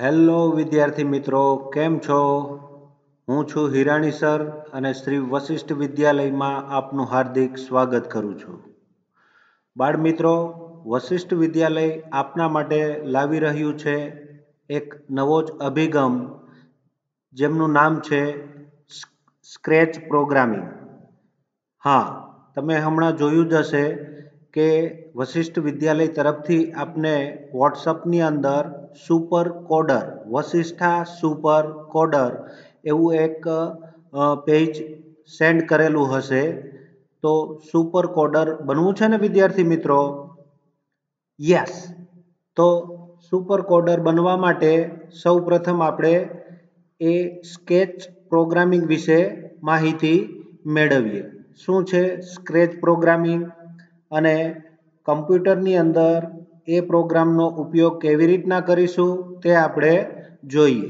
hello વિદ્યાર્થી મિત્રો કેમ છો હું છું હિરાણી સર અને શ્રી વશિષ્ઠ વિદ્યાલયમાં આપનું હાર્દિક સ્વાગત કરું છું બાળ મિત્રો વશિષ્ઠ વિદ્યાલય આપના માટે લાવી રહ્યું છે એક નવો જ અભિગમ જેમનું નામ છે સ્ક્રેચ પ્રોગ્રામિંગ હા તમે હમણાં જોયું જ હશે કે વશિષ્ઠ વિદ્યાલય તરફથી આપને વોટ્સઅપની અંદર super coder Vasishtha super coder એવું એક પેજ સેન્ડ કરેલું હશે તો સુપર કોડર બનવું છે ને વિદ્યાર્થી મિત્રો યસ તો સુપર કોડર બનવા માટે સૌ પ્રથમ આપણે એ સ્કેચ પ્રોગ્રામિંગ વિશે માહિતી મેળવીએ શું છે સ્ક્રેચ પ્રોગ્રામિંગ અને કમ્પ્યુટરની અંદર એ પ્રોગ્રામનો ઉપયોગ કેવી રીતના કરીશું તે આપણે જોઈએ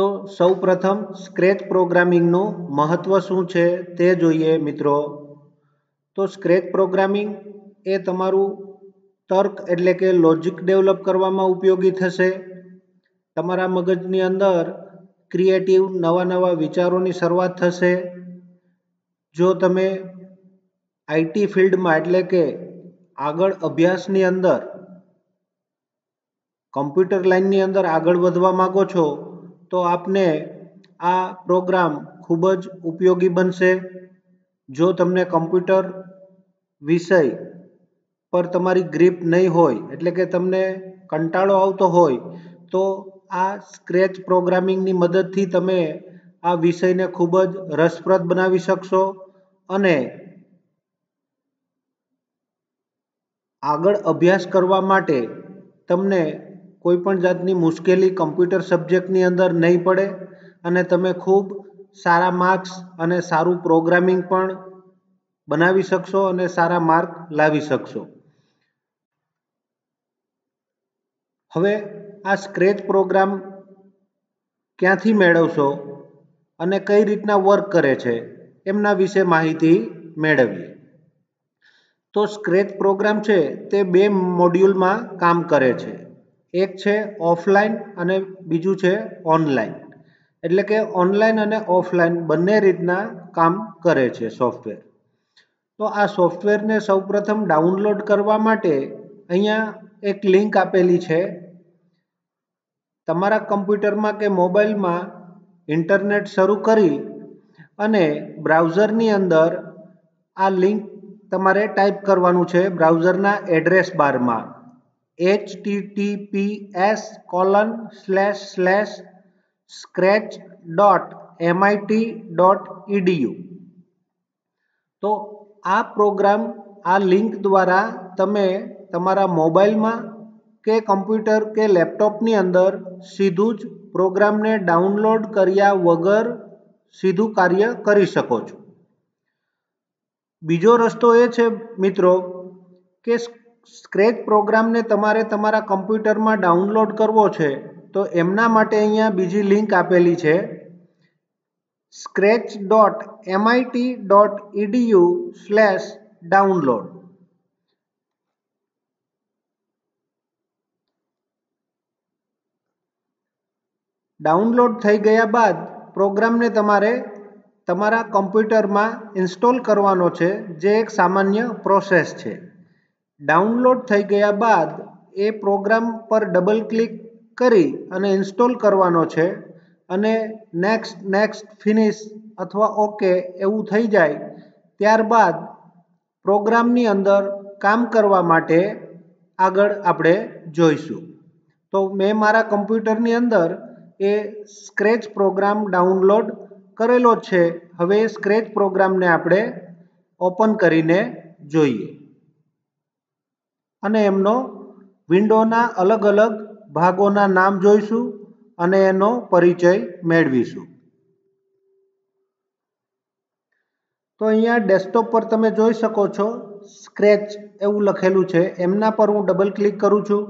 તો સૌ પ્રથમ સ્ક્રેચ પ્રોગ્રામિંગનું મહત્વ શું છે તે જોઈએ મિત્રો તો સ્ક્રેચ પ્રોગ્રામિંગ એ તમારું તર્ક એટલે કે લોજિક ડેવલપ કરવામાં ઉપયોગી થશે તમારા મગજની અંદર ક્રિએટિવ નવા નવા વિચારોની શરૂઆત થશે જો તમે આઈટી ફિલ્ડમાં એટલે કે આગળ અભ્યાસની અંદર કમ્પ્યુટર લાઇનની અંદર આગળ વધવા માગો છો તો આપને આ પ્રોગ્રામ ખૂબ જ ઉપયોગી બનશે જો તમને કમ્પ્યુટર વિષય પર તમારી ગ્રીપ નહીં હોય એટલે કે તમને કંટાળો આવતો હોય તો આ સ્ક્રેચ પ્રોગ્રામિંગની મદદથી તમે આ વિષયને ખૂબ જ રસપ્રદ બનાવી શકશો અને આગળ અભ્યાસ કરવા માટે તમને કોઈપણ જાતની મુશ્કેલી કમ્પ્યુટર સબ્જેક્ટની અંદર નહીં પડે અને તમે ખૂબ સારા માર્ક્સ અને સારું પ્રોગ્રામિંગ પણ બનાવી શકશો અને સારા માર્ક લાવી શકશો હવે આ સ્ક્રેચ પ્રોગ્રામ ક્યાંથી મેળવશો અને કઈ રીતના વર્ક કરે છે એમના વિશે માહિતી મેળવીએ તો સ્ક્રેચ પ્રોગ્રામ છે તે બે મોડ્યુલમાં કામ કરે છે એક છે ઓફલાઈન અને બીજું છે ઓનલાઈન એટલે કે ઓનલાઈન અને ઓફલાઈન બંને રીતના કામ કરે છે સોફ્ટવેર તો આ સોફ્ટવેરને સૌપ્રથમ ડાઉનલોડ કરવા માટે અહીંયા એક લિંક આપેલી છે તમારા કમ્પ્યુટરમાં કે મોબાઈલમાં ઇન્ટરનેટ શરૂ કરી અને બ્રાઉઝરની અંદર આ લિંક તમારે ટાઈપ કરવાનું છે બ્રાઉઝરના એડ્રેસ બારમાં H TTPS colon slash slash scratch dot MIT dot EDU તો આ પ્રોગ્રામ આ લિંક દ્વારા તમે તમારા મોબાઈલમાં કે કમ્પ્યુટર કે લેપટોપની અંદર સીધું જ પ્રોગ્રામને ડાઉનલોડ કર્યા વગર સીધું કાર્ય કરી શકો છો બીજો રસ્તો એ છે મિત્રો કે સ્ક્રેચ પ્રોગ્રામને તમારે તમારા કમ્પ્યુટરમાં ડાઉનલોડ કરવો છે તો એમના માટે અહીંયા બીજી લિંક આપેલી છે scratch dot MIT dot EDU slash download download થઈ ગયા બાદ પ્રોગ્રામને તમારે તમારા કમ્પ્યુટરમાં ઇન્સ્ટોલ કરવાનો છે જે એક સામાન્ય પ્રોસેસ છે ડાઉનલોડ થઈ ગયા બાદ એ પ્રોગ્રામ પર ડબલ ક્લિક કરી અને ઇન્સ્ટોલ કરવાનો છે અને નેક્સ્ટ નેક્સ્ટ ફિનિશ અથવા ઓકે એવું થઈ જાય ત્યારબાદ પ્રોગ્રામની અંદર કામ કરવા માટે આગળ આપણે જોઈશું તો મેં મારા કમ્પ્યુટરની અંદર એ સ્ક્રેચ પ્રોગ્રામ ડાઉનલોડ કરેલો છે હવે સ્ક્રેચ પ્રોગ્રામને આપણે ઓપન કરીને જોઈએ અને એમનો વિન્ડોના અલગ અલગ ભાગોના નામ જોઈશું અને એનો પરિચય મેળવીશું તો અહીંયા ડેસ્કટોપ પર તમે જોઈ શકો છો સ્ક્રેચ એવું લખેલું છે એમના પર હું ડબલ ક્લિક કરું છું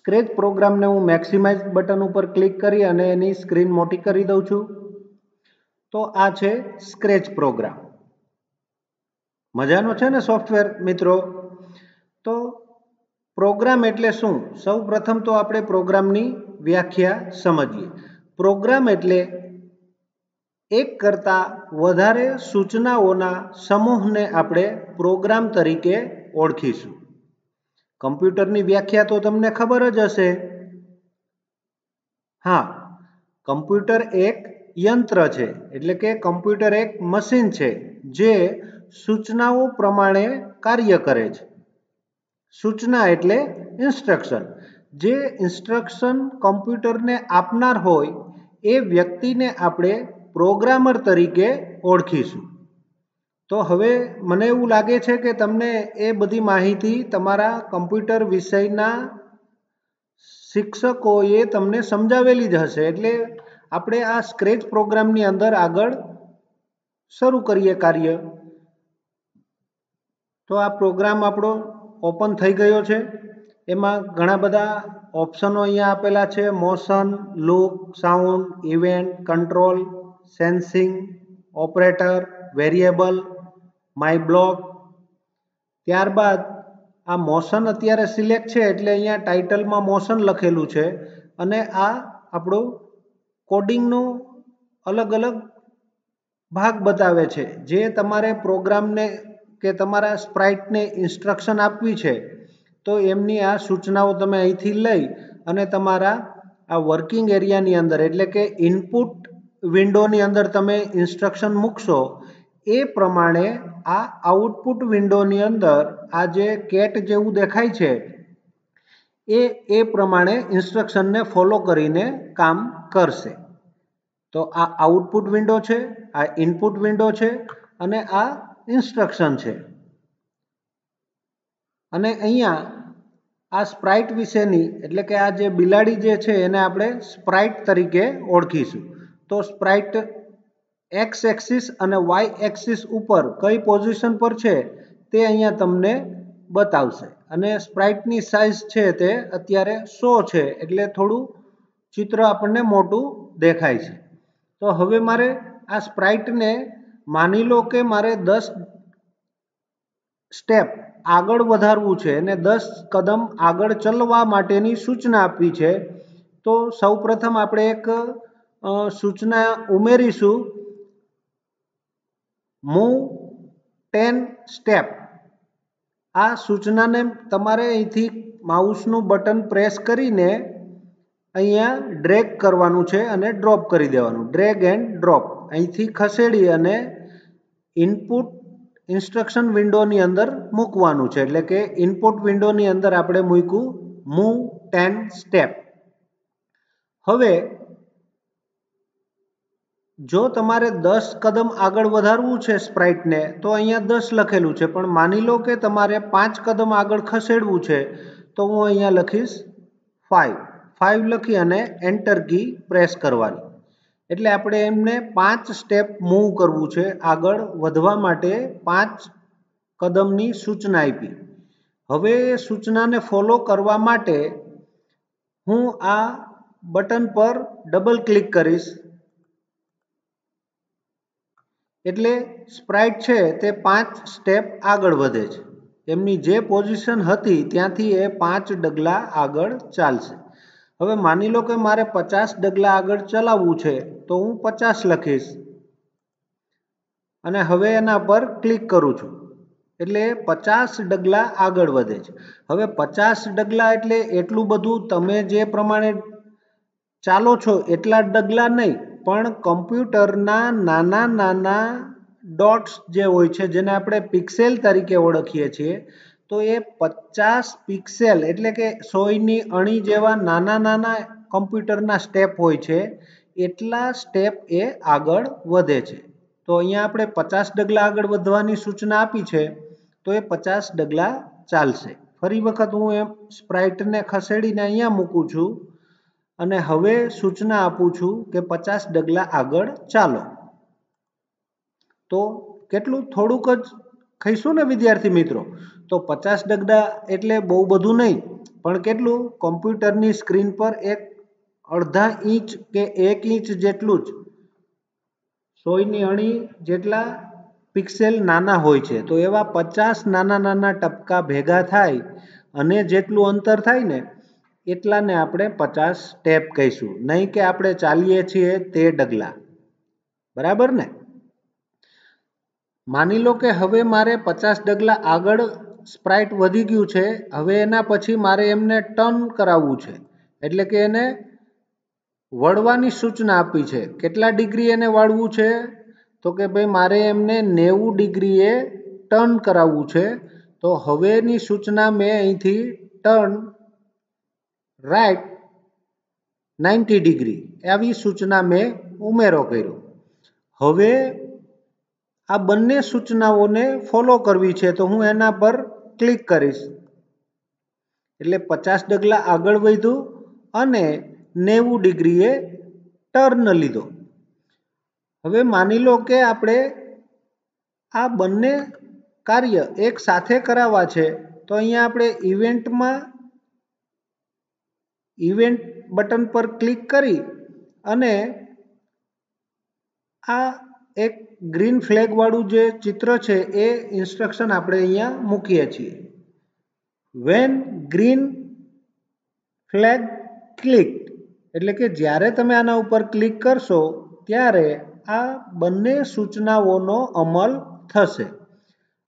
સ્ક્રેચ પ્રોગ્રામને હું મેક્સિમાઇઝ બટન ઉપર ક્લિક કરી અને એની સ્ક્રીન મોટી કરી દઉં છું તો આ છે સ્ક્રેચ પ્રોગ્રામ મજાનો છે ને સોફ્ટવેર મિત્રો તો પ્રોગ્રામ એટલે શું સૌ પ્રથમ તો આપણે પ્રોગ્રામની વ્યાખ્યા સમજીએ પ્રોગ્રામ એટલે એક કરતાં વધારે સૂચનાઓના સમૂહને આપણે પ્રોગ્રામ તરીકે ઓળખીશું કમ્પ્યુટરની વ્યાખ્યા તો તમને ખબર જ હશે હા કમ્પ્યુટર એક યંત્ર છે એટલે કે કમ્પ્યુટર એક મશીન છે જે સૂચનાઓ પ્રમાણે કાર્ય કરે છે સૂચના એટલે ઇન્સ્ટ્રક્શન જે ઇન્સ્ટ્રક્શન કમ્પ્યુટરને આપનાર હોય એ વ્યક્તિને આપણે પ્રોગ્રામર તરીકે ઓળખીશું તો હવે મને એવું લાગે છે કે તમને એ બધી માહિતી તમારા કમ્પ્યુટર વિષયના શિક્ષકોએ તમને સમજાવેલી જ હશે એટલે આપણે આ સ્ક્રેચ પ્રોગ્રામની અંદર આગળ શરૂ કરીએ કાર્ય તો આ પ્રોગ્રામ આપણો ઓપન થઈ ગયો છે એમાં ઘણા બધા ઓપ્શનો અહીંયા આપેલા છે motion look sound event control sensing operator variable my block ત્યારબાદ આ મોશન અત્યારે સિલેક્ટ છે એટલે અહીંયા ટાઇટલમાં મોશન લખેલું છે અને આ આપણું કોડિંગનું અલગ અલગ ભાગ બતાવે છે જે તમારે પ્રોગ્રામને કે તમારા સ્પ્રાઇટને ઇન્સ્ટ્રક્શન આપવી છે તો એમની આ સૂચનાઓ તમે અહીંથી લઈ અને તમારા આ વર્કિંગ એરિયાની અંદર એટલે કે ઇનપુટ વિન્ડોની અંદર તમે ઇન્સ્ટ્રક્શન મૂકશો એ પ્રમાણે આ આઉટપુટ વિન્ડોની અંદર આ જે કેટ જેવું દેખાય છે એ એ પ્રમાણે ઇન્સ્ટ્રક્શનને ફોલો કરીને કામ કરશે તો આ આઉટપુટ વિન્ડો છે આ ઇનપુટ વિન્ડો છે અને આ ઇન્સ્ટ્રક્શન છે અને અહીંયા આ સ્પ્રાઇટ વિશેની એટલે કે આ જે બિલાડી જે છે એને આપણે સ્પ્રાઇટ તરીકે ઓળખીશું તો સ્પ્રાઇટ એક્સ એક્સિસ અને વાય એક્સિસ ઉપર કઈ પોઝિશન પર છે તે અહીંયા તમને બતાવશે અને સ્પ્રાઇટની સાઇઝ છે તે અત્યારે સો છે એટલે થોડું ચિત્ર આપણને મોટું દેખાય છે તો હવે મારે આ સ્પ્રાઇટને માની લો કે મારે દસ સ્ટેપ આગળ વધારવું છે અને દસ કદમ આગળ ચલવા માટેની સૂચના આપવી છે તો સૌપ્રથમ આપણે એક સૂચના ઉમેરીશું મૂવ ટેન સ્ટેપ આ સૂચનાને તમારે અહીંથી માઉસનું બટન પ્રેસ કરીને અહીંયા ડ્રેગ કરવાનું છે અને ડ્રોપ કરી દેવાનું ડ્રેગ એન્ડ ડ્રોપ અહીંથી ખસેડી અને ઇનપુટ ઇન્સ્ટ્રક્શન વિન્ડોની અંદર મૂકવાનું છે એટલે કે ઇનપુટ વિન્ડોની અંદર આપણે મૂક્યું મૂવ ટેન સ્ટેપ હવે જો તમારે દસ કદમ આગળ વધારવું છે સ્પ્રાઇટને તો અહીંયા દસ લખેલું છે પણ માની લો કે તમારે પાંચ કદમ આગળ ખસેડવું છે તો હું અહીંયા લખીશ ફાઇવ ફાઇવ લખી અને એન્ટર કી પ્રેસ કરવાની એટલે આપણે એમને પાંચ સ્ટેપ મૂવ કરવું છે આગળ વધવા માટે પાંચ કદમની સૂચના આપી હવે સૂચનાને ફોલો કરવા માટે હું આ બટન પર ડબલ ક્લિક કરીશ એટલે સ્પ્રાઇટ છે તે પાંચ સ્ટેપ આગળ વધે છે એમની જે પોઝિશન હતી ત્યાંથી એ પાંચ ડગલા આગળ ચાલશે હવે માની લો કે મારે પચાસ ડગલા આગળ ચલાવવું છે તો હું પચાસ લખીશ અને હવે એના પર ક્લિક કરું છું એટલે પચાસ ડગલા આગળ વધે છે હવે પચાસ ડગલા એટલે એટલું બધું તમે જે પ્રમાણે ચાલો છો એટલા ડગલા નહીં પણ કમ્પ્યુટરના નાના નાના ડોટ્સ જે હોય છે જેને આપણે પિક્સેલ તરીકે ઓળખીએ છીએ તો એ પચાસ પિક્સેલ એટલે કે સોયની અણી જેવા નાના નાના કમ્પ્યુટરના સ્ટેપ હોય છે એટલા સ્ટેપ એ આગળ વધે છે તો અહીંયા આપણે પચાસ ડગલા આગળ વધવાની સૂચના આપી છે તો એ પચાસ ડગલા ચાલશે ફરી વખત હું એ સ્પ્રાઇટને ખસેડીને અહીંયા મૂકું છું અને હવે સૂચના આપું છું કે પચાસ ડગલા આગળ ચાલો તો કેટલું થોડુંક જ ખાઈશું ને વિદ્યાર્થી મિત્રો તો પચાસ ડગલા એટલે બહુ બધું નહીં પણ કેટલું કોમ્પ્યુટરની સ્ક્રીન પર એક અડધા ઇંચ કે એક ઇંચ જેટલું જ સોયની અણી જેટલા પિક્સેલ નાના હોય છે તો એવા પચાસ નાના નાના ટપકા ભેગા થાય અને જેટલું અંતર થાય ને એટલાને આપણે પચાસ સ્ટેપ કહીશું નહીં કે આપણે ચાલીએ છીએ તે ડગલા બરાબર ને માની લો કે હવે મારે પચાસ ડગલા આગળ સ્પ્રાઇટ વધી ગયું છે હવે એના પછી મારે એમને ટર્ન કરાવવું છે એટલે કે એને વળવાની સૂચના આપી છે કેટલા ડિગ્રી એને વાળવું છે તો કે ભાઈ મારે એમને નેવું ડિગ્રીએ ટર્ન કરાવવું છે તો હવેની સૂચના મેં અહીંથી ટર્ન રાઇટ નાઇન્ટી ડિગ્રી એવી સૂચના મેં ઉમેરો કર્યો હવે આ બંને સૂચનાઓને ફોલો કરવી છે તો હું એના પર ક્લિક કરીશ એટલે પચાસ ડગલા આગળ વધ્યું અને નેવું ડિગ્રીએ ટર્ન લીધો હવે માની લો કે આપણે આ બંને કાર્ય એક સાથે કરાવવા છે તો અહીંયા આપણે ઇવેન્ટમાં ઇવેન્ટ બટન પર ક્લિક કરી અને આ એક ગ્રીન ફ્લેગવાળું જે ચિત્ર છે એ ઇન્સ્ટ્રક્શન આપણે અહીંયા મૂકીએ છીએ વેન ગ્રીન ફ્લેગ ક્લિક એટલે કે જ્યારે તમે આના ઉપર ક્લિક કરશો ત્યારે આ બંને સૂચનાઓનો અમલ થશે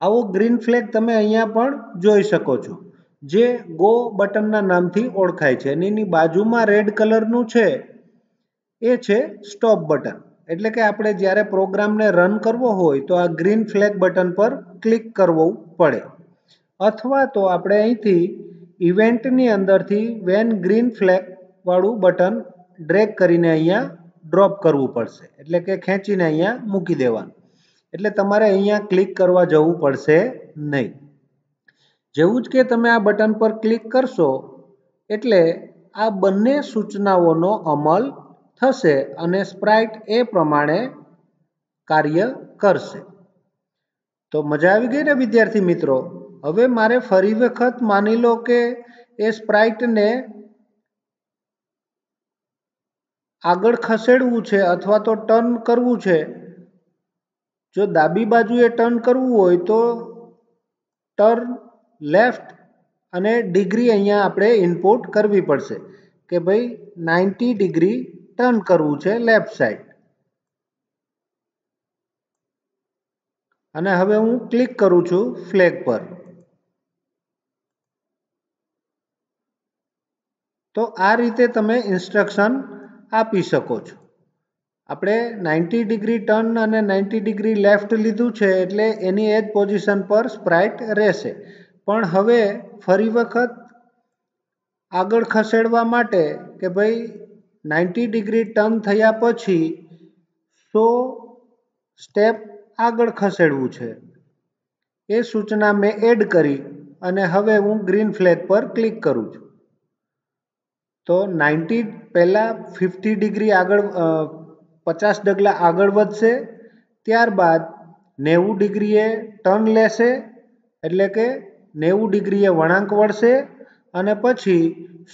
આવો ગ્રીન ફ્લેગ તમે અહીંયા પણ જોઈ શકો છો જે ગો બટનના નામથી ઓળખાય છે અને એની બાજુમાં રેડ કલરનું છે એ છે સ્ટોપ બટન એટલે કે આપણે જ્યારે પ્રોગ્રામને રન કરવો હોય તો આ ગ્રીન ફ્લેગ બટન પર ક્લિક કરવું પડે અથવા તો આપણે અહીંથી ઇવેન્ટની અંદરથી વેન ગ્રીન ફ્લેગવાળું બટન ડ્રેક કરીને અહીંયા ડ્રોપ કરવું પડશે એટલે કે ખેંચીને અહીંયા મૂકી દેવાનું એટલે તમારે અહીંયા ક્લિક કરવા જવું પડશે નહીં જેવું જ કે તમે આ બટન પર ક્લિક કરશો એટલે આ બંને સૂચનાઓનો અમલ થશે અને સ્પ્રાઇટ એ પ્રમાણે કાર્ય કરશે તો મજા આવી ગઈ ને વિદ્યાર્થી મિત્રો હવે મારે ફરી વખત માની લો કે એ સ્પ્રાઇટને આગળ ખસેડવું છે અથવા તો ટર્ન કરવું છે જો ડાબી બાજુએ ટર્ન કરવું હોય તો ટર્ન લેફ્ટ અને ડિગ્રી અહીંયા આપણે ઇનપુટ કરવી પડશે કે ભાઈ નાઇન્ટી ડિગ્રી ટર્ન કરવું છે લેફ્ટ સાઈડ અને હવે હું ક્લિક કરું છું ફ્લેગ પર તો આ રીતે તમે ઇન્સ્ટ્રક્શન આપી શકો છો આપણે નાઇન્ટી ડિગ્રી ટર્ન અને નાઇન્ટી ડિગ્રી લેફ્ટ લીધું છે એટલે એની એ જ પોઝિશન પર સ્પ્રાઇટ રહેશે પણ હવે ફરી વખત આગળ ખસેડવા માટે કે ભાઈ નાઇન્ટી ડિગ્રી ટર્ન થયા પછી સો સ્ટેપ આગળ ખસેડવું છે એ સૂચના મેં એડ કરી અને હવે હું ગ્રીન ફ્લેગ પર ક્લિક કરું છું તો નાઇન્ટી પહેલાં ફિફ્ટી ડિગ્રી આગળ પચાસ ડગલા આગળ વધશે ત્યારબાદ નેવું ડિગ્રીએ ટર્ન લેશે એટલે કે નેવું ડિગ્રીએ વળાંક વળશે અને પછી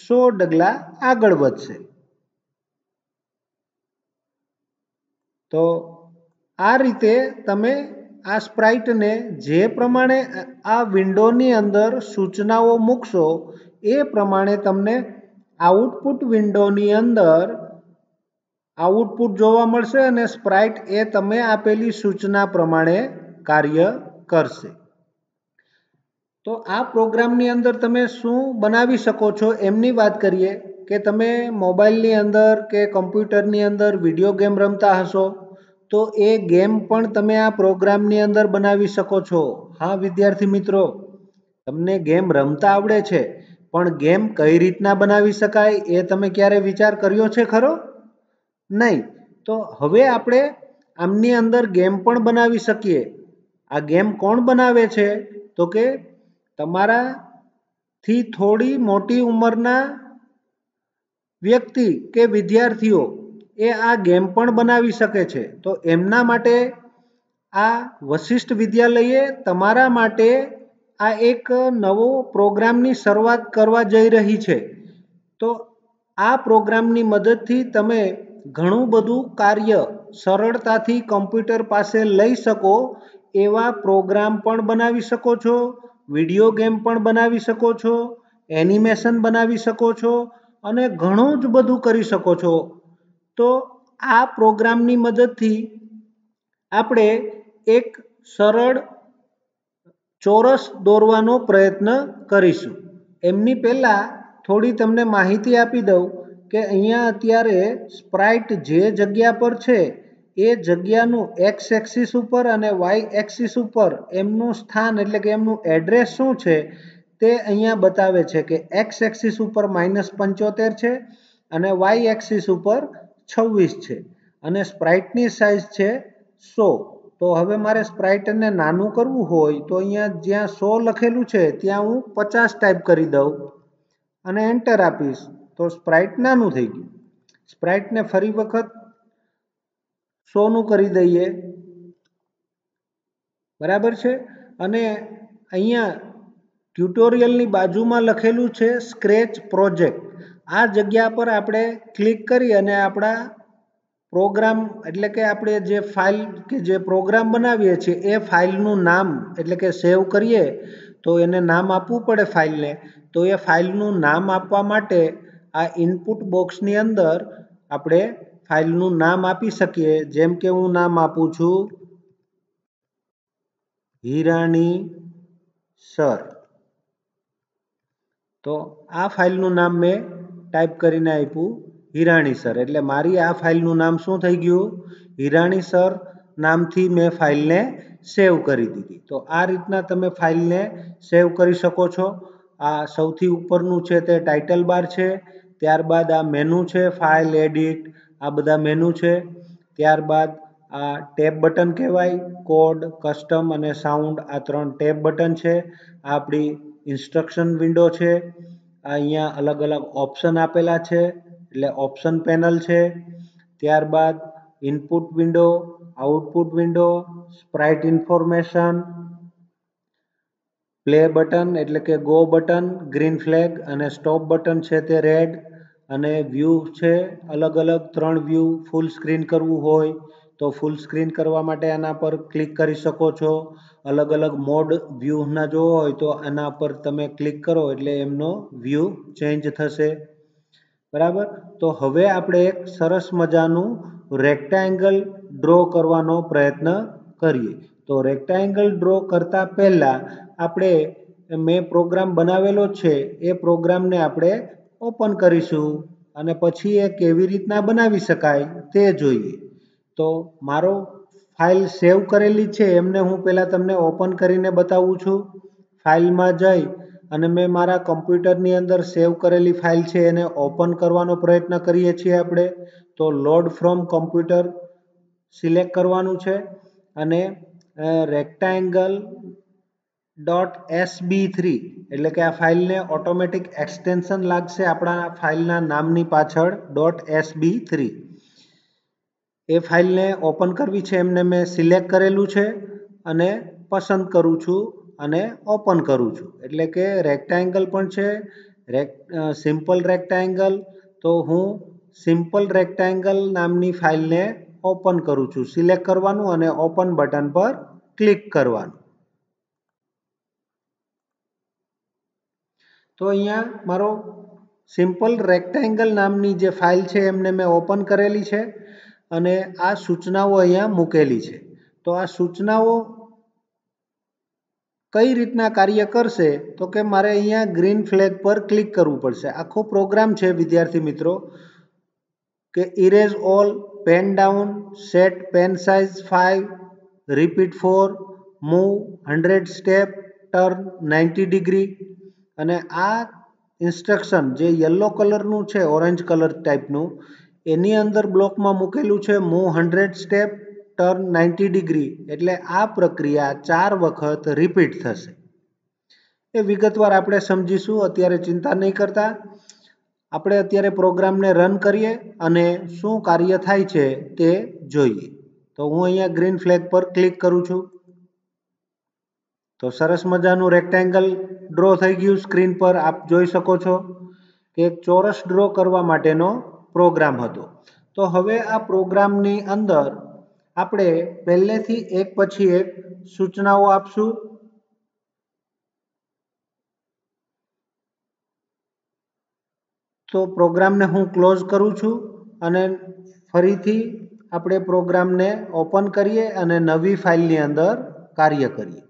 સો ડગલા આગળ વધશે તો આ રીતે તમે આ સ્પ્રાઇટને જે પ્રમાણે આ વિન્ડોની અંદર સૂચનાઓ મૂકશો એ પ્રમાણે તમને આઉટપુટ વિન્ડોની અંદર આઉટપુટ જોવા મળશે અને સ્પ્રાઇટ એ તમે આપેલી સૂચના પ્રમાણે કાર્ય કરશે તો આ પ્રોગ્રામની અંદર તમે શું બનાવી શકો છો એમની વાત કરીએ કે તમે મોબાઈલની અંદર કે કમ્પ્યુટરની અંદર વિડીયો ગેમ રમતા હશો તો એ ગેમ પણ તમે આ પ્રોગ્રામની અંદર બનાવી શકો છો હા વિદ્યાર્થી મિત્રો તમને ગેમ રમતા આવડે છે પણ ગેમ કઈ રીતના બનાવી શકાય એ તમે ક્યારે વિચાર કર્યો છે ખરો નહીં તો હવે આપણે આમની અંદર ગેમ પણ બનાવી શકીએ આ ગેમ કોણ બનાવે છે તો કે તમારાથી થોડી મોટી ઉંમરના વ્યક્તિ કે વિદ્યાર્થીઓ એ આ ગેમ પણ બનાવી શકે છે તો એમના માટે આ વશિષ્ઠ વિદ્યાલયે તમારા માટે આ એક નવો પ્રોગ્રામની શરૂઆત કરવા જઈ રહી છે તો આ પ્રોગ્રામની મદદથી તમે ઘણું બધું કાર્ય સરળતાથી કમ્પ્યુટર પાસે લઈ શકો એવા પ્રોગ્રામ પણ બનાવી શકો છો વિડીયો ગેમ પણ બનાવી શકો છો એનિમેશન બનાવી શકો છો અને ઘણું જ બધું કરી શકો છો તો આ પ્રોગ્રામની મદદથી આપણે એક સરળ ચોરસ દોરવાનો પ્રયત્ન કરીશું એમની પહેલાં થોડી તમને માહિતી આપી દઉં કે અહીંયા અત્યારે સ્પ્રાઇટ જે જગ્યા પર છે એ જગ્યાનું એક્સ એક્સિસ ઉપર અને વાય એક્સિસ ઉપર એમનું સ્થાન એટલે કે એમનું એડ્રેસ શું છે તે અહીંયા બતાવે છે કે એક્સ એક્સિસ ઉપર માઇનસ પંચોતેર છે અને વાય એક્સિસ ઉપર છવ્વીસ છે અને સ્પ્રાઇટની સાઇઝ છે સો તો હવે મારે સ્પ્રાઇટને નાનું કરવું હોય તો અહીંયા જ્યાં સો લખેલું છે ત્યાં હું પચાસ ટાઈપ કરી દઉં અને એન્ટર આપીશ તો સ્પ્રાઇટ નાનું થઈ ગયું સ્પ્રાઇટને ફરી વખત સોનું કરી દઈએ બરાબર છે અને અહીંયા ટ્યુટોરિયલની બાજુમાં લખેલું છે સ્ક્રેચ પ્રોજેક્ટ આ જગ્યા પર આપણે ક્લિક કરી અને આપણા પ્રોગ્રામ એટલે કે આપણે જે ફાઇલ કે જે પ્રોગ્રામ બનાવીએ છીએ એ ફાઇલનું નામ એટલે કે સેવ કરીએ તો એને નામ આપવું પડે ફાઇલને તો એ ફાઇલનું નામ આપવા માટે આ ઇનપુટ બોક્સની અંદર આપણે ફાઇલનું નામ આપી શકીએ જેમ કે હું નામ આપું છું હિરાણી સર તો આ ફાઇલનું નામ મેં ટાઈપ કરીને આપ્યું સર એટલે મારી આ ફાઇલનું નામ શું થઈ ગયું હિરાણી સર નામથી મેં ફાઇલને સેવ કરી દીધી તો આ રીતના તમે ફાઇલને સેવ કરી શકો છો આ સૌથી ઉપરનું છે તે ટાઇટલ બાર છે ત્યારબાદ આ મેનુ છે ફાઇલ એડિટ આ બધા મેનુ છે ત્યારબાદ આ ટેબ બટન કહેવાય કોડ કસ્ટમ અને સાઉન્ડ આ ત્રણ ટેબ બટન છે આ આપણી ઇન્સ્ટ્રક્શન વિન્ડો છે આ અહીંયા અલગ અલગ ઓપ્શન આપેલા છે એટલે ઓપ્શન પેનલ છે ત્યારબાદ input window output window sprite information play button એટલે કે ગો બટન ગ્રીન ફ્લેગ અને સ્ટોપ બટન છે તે રેડ અને વ્યૂ છે અલગ અલગ ત્રણ વ્યૂ ફૂલ સ્ક્રીન કરવું હોય તો ફૂલ સ્ક્રીન કરવા માટે આના પર ક્લિક કરી શકો છો અલગ અલગ મોડ વ્યૂહના જોવો હોય તો આના પર તમે ક્લિક કરો એટલે એમનો વ્યૂ ચેન્જ થશે બરાબર તો હવે આપણે એક સરસ મજાનું રેક્ટેંગલ ડ્રો કરવાનો પ્રયત્ન કરીએ તો રેક્ટેંગલ ડ્રો કરતા પહેલાં આપણે મેં પ્રોગ્રામ બનાવેલો છે એ પ્રોગ્રામને આપણે ઓપન કરીશું અને પછી એ કેવી રીતના બનાવી શકાય તે જોઈએ તો મારો ફાઇલ સેવ કરેલી છે એમને હું પહેલાં તમને ઓપન કરીને બતાવું છું ફાઇલમાં જઈ અને મેં મારા કમ્પ્યુટરની અંદર સેવ કરેલી ફાઇલ છે એને ઓપન કરવાનો પ્રયત્ન કરીએ છીએ આપણે તો લોડ ફ્રોમ કમ્પ્યુટર સિલેક્ટ કરવાનું છે અને રેક્ટાએંગલ ડોટ એસબી થ્રી એટલે કે આ ફાઇલને ઓટોમેટિક એક્સટેન્શન લાગશે આપણા ફાઇલના નામની પાછળ ડોટ એસબી થ્રી એ ફાઇલને ઓપન કરવી છે એમને મેં સિલેક્ટ કરેલું છે અને પસંદ કરું છું અને ઓપન કરું છું એટલે કે રેક્ટેંગલ પણ છે રેક સિમ્પલ રેક્ટેંગલ તો હું સિમ્પલ રેક્ટેંગલ નામની ફાઇલને ઓપન કરું છું સિલેક્ટ કરવાનું અને ઓપન બટન પર ક્લિક કરવાનું તો અહીંયા મારો સિમ્પલ રેક્ટેંગલ નામની જે ફાઇલ છે એમને મેં ઓપન કરેલી છે અને આ સૂચનાઓ અહીંયા મૂકેલી છે તો આ સૂચનાઓ કઈ રીતના કાર્ય કરશે તો કે મારે અહીંયા ગ્રીન ફ્લેગ પર ક્લિક કરવું પડશે આખો પ્રોગ્રામ છે વિદ્યાર્થી મિત્રો કે erase all pen down set pen size five repeat four move hundred step turn ninety degree અને આ ઇન્સ્ટ્રક્શન જે યલો કલરનું છે ઓરેન્જ કલર ટાઈપનું એની અંદર બ્લોકમાં મૂકેલું છે move hundred step turn ninety degree એટલે આ પ્રક્રિયા ચાર વખત રિપીટ થશે એ વિગતવાર આપણે સમજીશું અત્યારે ચિંતા નહીં કરતા આપણે અત્યારે પ્રોગ્રામને રન કરીએ અને શું કાર્ય થાય છે તે જોઈએ તો હું અહીંયા ગ્રીન ફ્લેગ પર ક્લિક કરું છું તો સરસ મજાનું રેક્ટેંગલ ડ્રો થઈ ગયું સ્ક્રીન પર આપ જોઈ શકો છો કે એક ચોરસ ડ્રો કરવા માટેનો પ્રોગ્રામ હતો તો હવે આ પ્રોગ્રામની અંદર આપણે પહેલેથી એક પછી એક સૂચનાઓ આપશું તો પ્રોગ્રામને હું ક્લોઝ કરું છું અને ફરીથી આપણે પ્રોગ્રામને ઓપન કરીએ અને નવી ફાઇલની અંદર કાર્ય કરીએ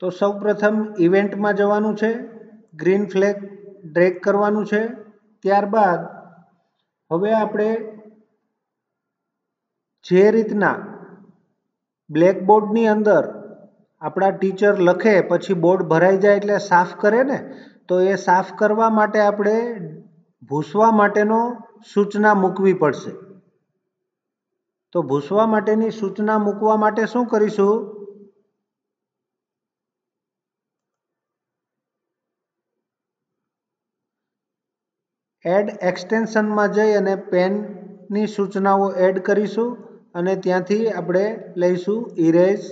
તો સૌપ્રથમ ઇવેન્ટમાં જવાનું છે ગ્રીન ફ્લેગ ડ્રેક કરવાનું છે ત્યારબાદ હવે આપણે જે રીતના બ્લેકબોર્ડની અંદર આપણા ટીચર લખે પછી બોર્ડ ભરાઈ જાય એટલે સાફ કરે ને તો એ સાફ કરવા માટે આપણે ભૂસવા માટેનો સૂચના મૂકવી પડશે તો ભૂસવા માટેની સૂચના મૂકવા માટે શું કરીશું એડ એક્સટેન્શનમાં જઈ અને પેનની સૂચનાઓ એડ કરીશું અને ત્યાંથી આપણે લઈશું ઇરેઝ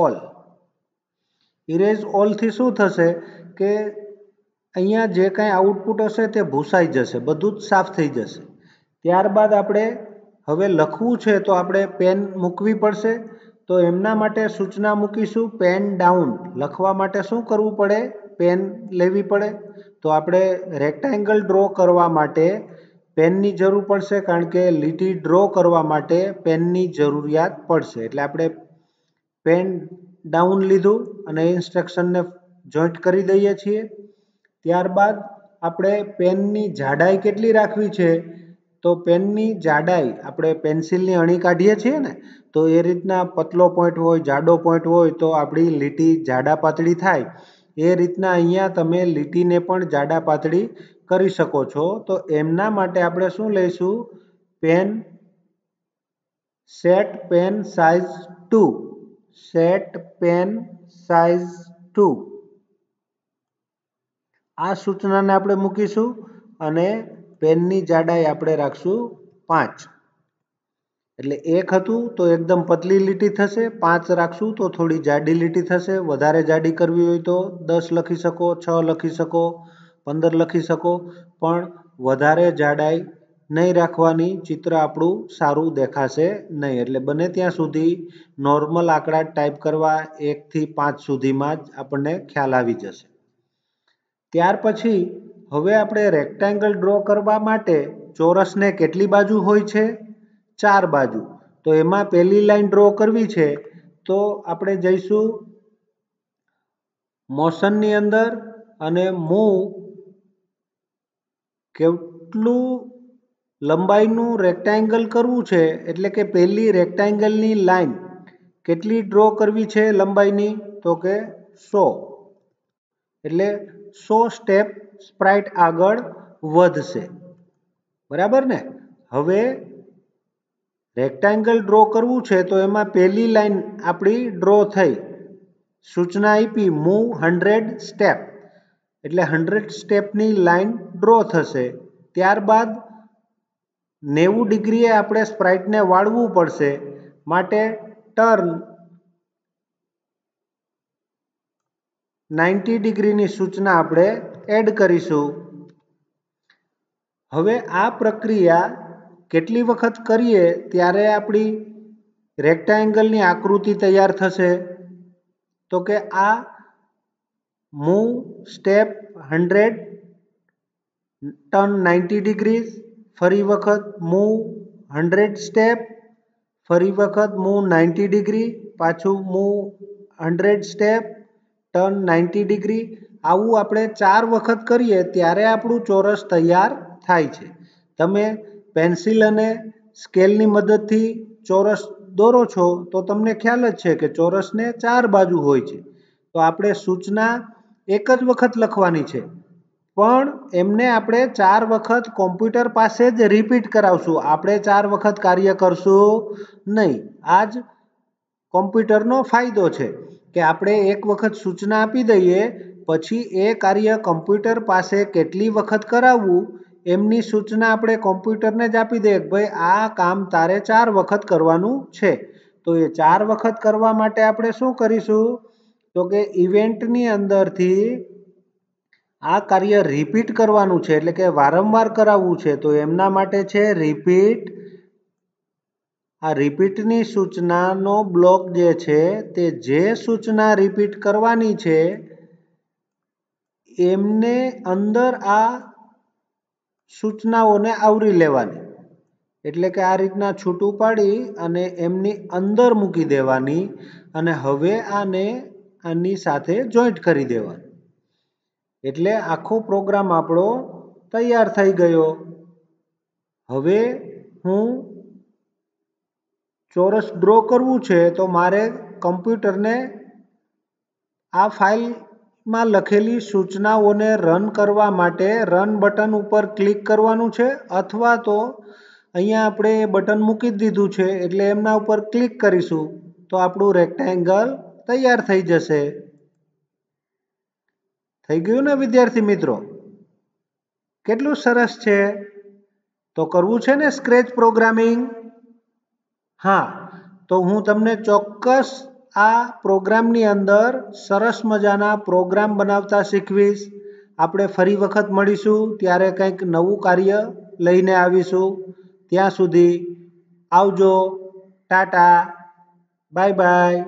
ઓલ ઇરેઝ ઓલથી શું થશે કે અહીંયા જે કાંઈ આઉટપુટ હશે તે ભૂસાઈ જશે બધું જ સાફ થઈ જશે ત્યારબાદ આપણે હવે લખવું છે તો આપણે પેન મૂકવી પડશે તો એમના માટે સૂચના મૂકીશું પેન ડાઉન લખવા માટે શું કરવું પડે પેન લેવી પડે તો આપણે રેક્ટેંગલ ડ્રો કરવા માટે પેનની જરૂર પડશે કારણ કે લીટી ડ્રો કરવા માટે પેનની જરૂરિયાત પડશે એટલે આપણે પેન ડાઉન લીધું અને ઇન્સ્ટ્રક્શનને જોઈન્ટ કરી દઈએ છીએ ત્યારબાદ આપણે પેનની જાડાઈ કેટલી રાખવી છે તો પેનની જાડાઈ આપણે પેન્સિલની અણી કાઢીએ છીએ ને તો એ રીતના પતલો પોઈન્ટ હોય જાડો પોઈન્ટ હોય તો આપણી લીટી જાડા પાતળી થાય એ રીતના અહીંયા તમે લીટીને પણ જાડા પાતળી કરી શકો છો તો એમના માટે આપણે શું લઈશું pen set pen size to set pen size to આ સૂચનાને આપણે મૂકીશું અને પેનની જાડાઈ આપણે રાખશું પાંચ એટલે એક હતું તો એકદમ પતલી લીટી થશે પાંચ રાખશું તો થોડી જાડી લીટી થશે વધારે જાડી કરવી હોય તો દસ લખી શકો છ લખી શકો પંદર લખી શકો પણ વધારે જાડાઈ નહીં રાખવાની ચિત્ર આપણું સારું દેખાશે નહીં એટલે બને ત્યાં સુધી નોર્મલ આંકડા ટાઈપ કરવા એકથી પાંચ સુધીમાં જ આપણને ખ્યાલ આવી જશે ત્યાર પછી હવે આપણે રેક્ટેંગલ ડ્રો કરવા માટે ચોરસને કેટલી બાજુ હોય છે ચાર બાજુ તો એમાં પહેલી લાઈન ડ્રો કરવી છે તો આપણે જઈશું મોશનની અંદર અને મૂવ કેટલું લંબાઈનું રેક્ટેંગલ કરવું છે એટલે કે પહેલી રેક્ટેંગલની લાઈન કેટલી ડ્રો કરવી છે લંબાઈની તો કે સો એટલે સો સ્ટેપ સ્પ્રાઇટ આગળ વધશે બરાબર ને હવે રેક્ટેંગલ ડ્રો કરવું છે તો એમાં પહેલી લાઈન આપણી ડ્રો થઈ સૂચના આપી મૂવ હંડ્રેડ સ્ટેપ એટલે હંડ્રેડ સ્ટેપની લાઈન ડ્રો થશે ત્યારબાદ નેવું ડિગ્રીએ આપણે સ્પ્રાઇટને વાળવું પડશે માટે ટર્ન નાઇન્ટી ડિગ્રીની સૂચના આપણે એડ કરીશું હવે આ પ્રક્રિયા કેટલી વખત કરીએ ત્યારે આપણી રેક્ટાએંગલની આકૃતિ તૈયાર થશે તો કે આ move step hundred turn ninety degrees ફરી વખત મૂવ હંડ્રેડ સ્ટેપ ફરી વખત મૂવ નાઇન્ટી ડિગ્રી પાછું move hundred step turn ninety degree આવું આપણે ચાર વખત કરીએ ત્યારે આપણું ચોરસ તૈયાર થાય છે તમે પેન્સિલ અને સ્કેલની મદદથી ચોરસ દોરો છો તો તમને ખ્યાલ જ છે કે ચોરસને ચાર બાજુ હોય છે તો આપણે સૂચના એક જ વખત લખવાની છે પણ એમને આપણે ચાર વખત કોમ્પ્યુટર પાસે જ રિપીટ કરાવશું આપણે ચાર વખત કાર્ય કરશું નહીં આ જ કોમ્પ્યુટરનો ફાયદો છે કે આપણે એક વખત સૂચના આપી દઈએ પછી એ કાર્ય કોમ્પ્યુટર પાસે કેટલી વખત કરાવવું એમની સૂચના આપણે કોમ્પ્યુટરને જ આપી દઈએ ભાઈ આ કામ તારે ચાર વખત કરવાનું છે તો એ ચાર વખત કરવા માટે આપણે શું કરીશું તો કે ઇવેન્ટની અંદરથી આ કાર્ય રિપીટ કરવાનું છે એટલે કે વારંવાર કરાવવું છે તો એમના માટે છે રિપીટ આ રિપીટની સૂચનાનો બ્લોક જે છે તે જે સૂચના રિપીટ કરવાની છે એમને અંદર આ સૂચનાઓને આવરી લેવાની એટલે કે આ રીતના છૂટું પાડી અને એમની અંદર મૂકી દેવાની અને હવે આને આની સાથે જોઈન્ટ કરી દેવાની એટલે આખો પ્રોગ્રામ આપણો તૈયાર થઈ ગયો હવે હું ચોરસ ડ્રો કરવું છે તો મારે કમ્પ્યુટરને આ ફાઇલ માં લખેલી સૂચનાઓને રન કરવા માટે રન બટન ઉપર ક્લિક કરવાનું છે અથવા તો અહીંયા આપણે એ બટન મૂકી દીધું છે એટલે એમના ઉપર ક્લિક કરીશું તો આપણું રેક્ટેંગલ તૈયાર થઈ જશે થઈ ગયું ને વિદ્યાર્થી મિત્રો કેટલું સરસ છે તો કરવું છે ને સ્ક્રેચ પ્રોગ્રામિંગ હા તો હું તમને ચોક્કસ આ પ્રોગ્રામની અંદર સરસ મજાના પ્રોગ્રામ બનાવતા શીખવીશ આપણે ફરી વખત મળીશું ત્યારે કંઈક નવું કાર્ય લઈને આવીશું ત્યાં સુધી આવજો ટાટા બાય બાય